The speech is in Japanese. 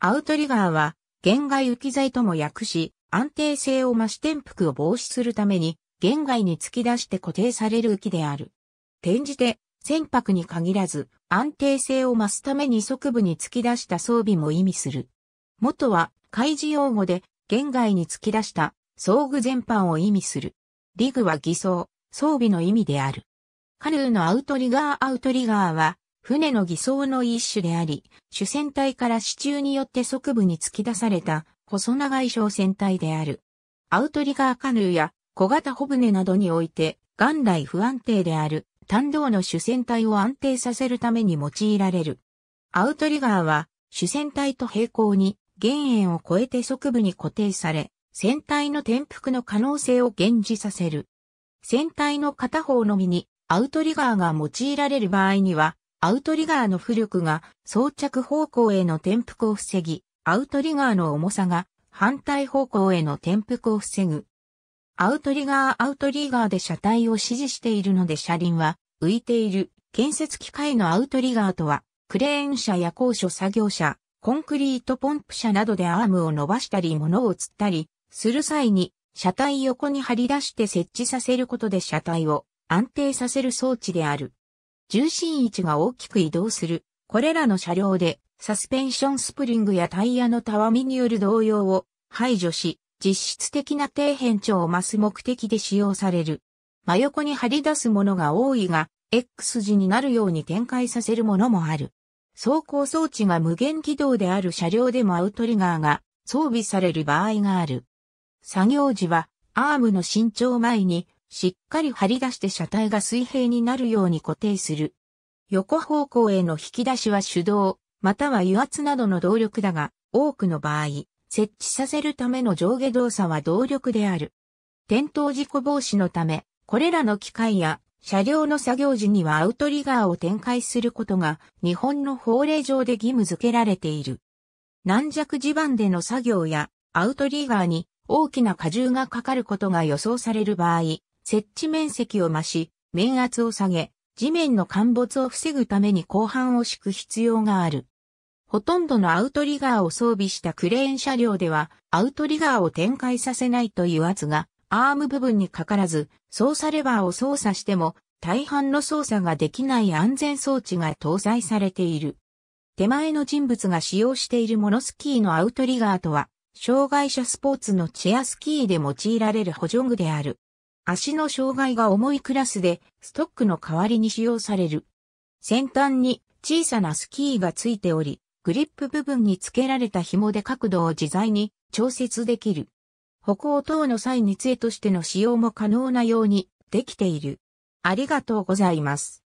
アウトリガーは、限外浮き材とも訳し、安定性を増し転覆を防止するために、限外に突き出して固定される浮きである。転じて、船舶に限らず、安定性を増すために側部に突き出した装備も意味する。元は、開示用語で、限外に突き出した装具全般を意味する。リグは偽装、装備の意味である。カヌーのアウトリガーアウトリガーは、船の偽装の一種であり、主戦隊から支柱によって側部に突き出された細長い小船体である。アウトリガーカヌーや小型帆船などにおいて、元来不安定である単道の主戦隊を安定させるために用いられる。アウトリガーは主戦隊と平行に原円を超えて側部に固定され、船体の転覆の可能性を現示させる。船体の片方のみにアウトリガーが用いられる場合には、アウトリガーの浮力が装着方向への転覆を防ぎ、アウトリガーの重さが反対方向への転覆を防ぐ。アウトリガーアウトリガーで車体を指示しているので車輪は浮いている建設機械のアウトリガーとは、クレーン車や高所作業車、コンクリートポンプ車などでアームを伸ばしたり物を釣ったりする際に車体横に張り出して設置させることで車体を安定させる装置である。重心位置が大きく移動する。これらの車両で、サスペンションスプリングやタイヤのたわみによる動揺を排除し、実質的な底辺長を増す目的で使用される。真横に張り出すものが多いが、X 字になるように展開させるものもある。走行装置が無限軌道である車両でもアウトリガーが装備される場合がある。作業時は、アームの伸長前にしっかり張り出して車体が水平になるように固定する。横方向への引き出しは手動、または油圧などの動力だが、多くの場合、設置させるための上下動作は動力である。転倒事故防止のため、これらの機械や車両の作業時にはアウトリガーを展開することが日本の法令上で義務付けられている。軟弱地盤での作業やアウトリガーに大きな荷重がかかることが予想される場合、設置面積を増し、面圧を下げ、地面の陥没を防ぐために後半を敷く必要がある。ほとんどのアウトリガーを装備したクレーン車両では、アウトリガーを展開させないという圧が、アーム部分にかからず、操作レバーを操作しても、大半の操作ができない安全装置が搭載されている。手前の人物が使用しているモノスキーのアウトリガーとは、障害者スポーツのチェアスキーで用いられる補助具である。足の障害が重いクラスでストックの代わりに使用される。先端に小さなスキーがついており、グリップ部分に付けられた紐で角度を自在に調節できる。歩行等の際に杖としての使用も可能なようにできている。ありがとうございます。